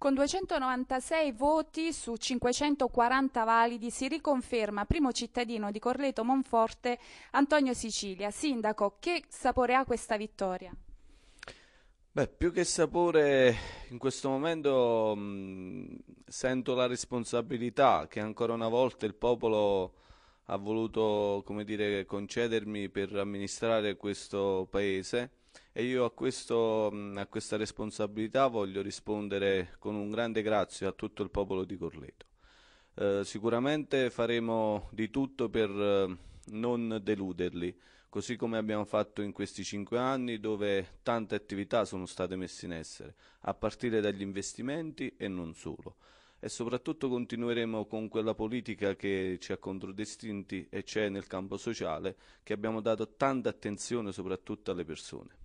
Con 296 voti su 540 validi si riconferma primo cittadino di Corleto Monforte Antonio Sicilia. Sindaco, che sapore ha questa vittoria? Beh, più che sapore, in questo momento mh, mm, sento la responsabilità che ancora una volta il popolo ha voluto, dire, concedermi per amministrare questo paese e io a, questo, mm, a questa responsabilità voglio rispondere con un grande grazie a tutto il popolo di Corleto. Eh, sicuramente faremo di tutto per eh, non deluderli, così come abbiamo fatto in questi cinque anni dove tante attività sono state messe in essere, a partire dagli investimenti e non solo. E soprattutto continueremo con quella politica che ci ha controdistinti e c'è nel campo sociale, che abbiamo dato tanta attenzione soprattutto alle persone.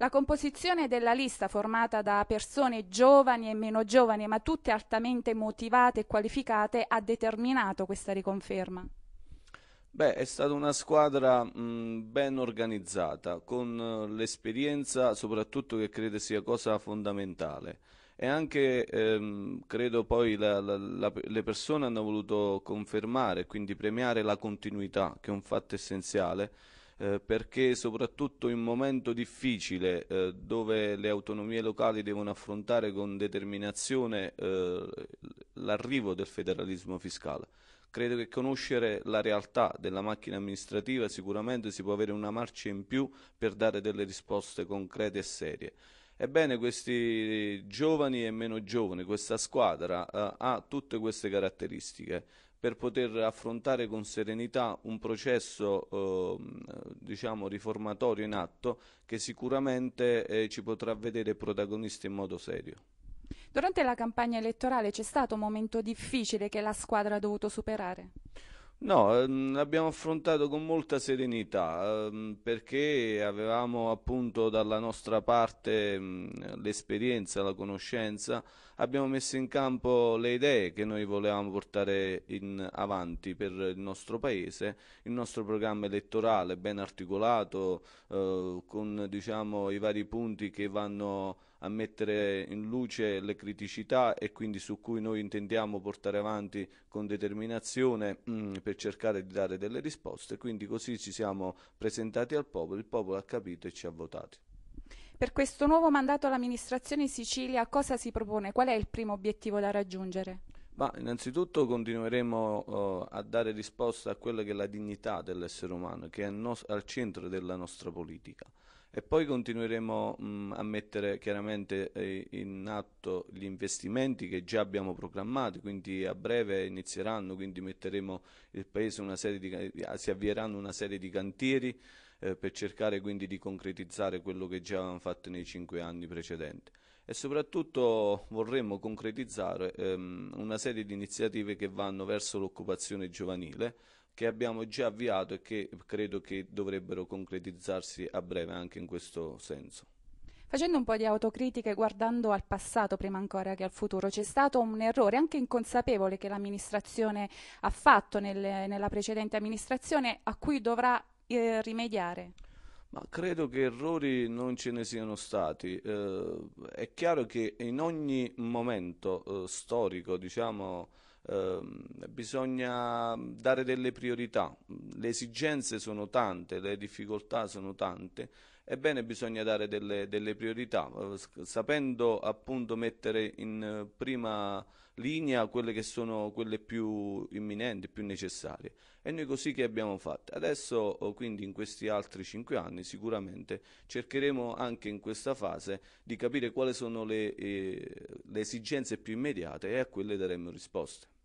La composizione della lista formata da persone giovani e meno giovani, ma tutte altamente motivate e qualificate, ha determinato questa riconferma. Beh, è stata una squadra mh, ben organizzata, con eh, l'esperienza soprattutto che credo sia cosa fondamentale e anche ehm, credo poi la, la, la, le persone hanno voluto confermare, quindi premiare la continuità che è un fatto essenziale eh, perché soprattutto in un momento difficile eh, dove le autonomie locali devono affrontare con determinazione eh, l'arrivo del federalismo fiscale. Credo che conoscere la realtà della macchina amministrativa sicuramente si può avere una marcia in più per dare delle risposte concrete e serie. Ebbene, questi giovani e meno giovani, questa squadra eh, ha tutte queste caratteristiche per poter affrontare con serenità un processo eh, diciamo, riformatorio in atto che sicuramente eh, ci potrà vedere protagonisti in modo serio. Durante la campagna elettorale c'è stato un momento difficile che la squadra ha dovuto superare? No, ehm, l'abbiamo affrontato con molta serenità ehm, perché avevamo appunto dalla nostra parte ehm, l'esperienza, la conoscenza, abbiamo messo in campo le idee che noi volevamo portare in avanti per il nostro paese, il nostro programma elettorale ben articolato eh, con diciamo, i vari punti che vanno a mettere in luce le criticità e quindi su cui noi intendiamo portare avanti con determinazione mh, mm, per cercare di dare delle risposte, quindi così ci siamo presentati al popolo, il popolo ha capito e ci ha votati. Per questo nuovo mandato all'amministrazione Sicilia cosa si propone? Qual è il primo obiettivo da raggiungere? Ma innanzitutto continueremo uh, a dare risposta a quella che è la dignità dell'essere umano, che è al centro della nostra politica e poi continueremo mh, a mettere chiaramente eh, in atto gli investimenti che già abbiamo programmato, quindi a breve inizieranno, quindi metteremo il paese una serie di, eh, si avvieranno una serie di cantieri eh, per cercare quindi di concretizzare quello che già avevamo fatto nei cinque anni precedenti e soprattutto vorremmo concretizzare ehm, una serie di iniziative che vanno verso l'occupazione giovanile che abbiamo già avviato e che credo che dovrebbero concretizzarsi a breve anche in questo senso. Facendo un po' di autocritiche, guardando al passato prima ancora che al futuro, c'è stato un errore anche inconsapevole che l'amministrazione ha fatto nel, nella precedente amministrazione a cui dovrà eh, rimediare? Ma credo che errori non ce ne siano stati. Eh, è chiaro che in ogni momento eh, storico, diciamo, Ehm, bisogna dare delle priorità, le esigenze sono tante, le difficoltà sono tante, ebbene bisogna dare delle, delle priorità, eh, sapendo appunto mettere in eh, prima linea quelle che sono quelle più imminenti, più necessarie. E noi così che abbiamo fatto. Adesso, oh, quindi in questi altri cinque anni, sicuramente cercheremo anche in questa fase di capire quali sono le, eh, le esigenze più immediate e a quelle daremo risposte.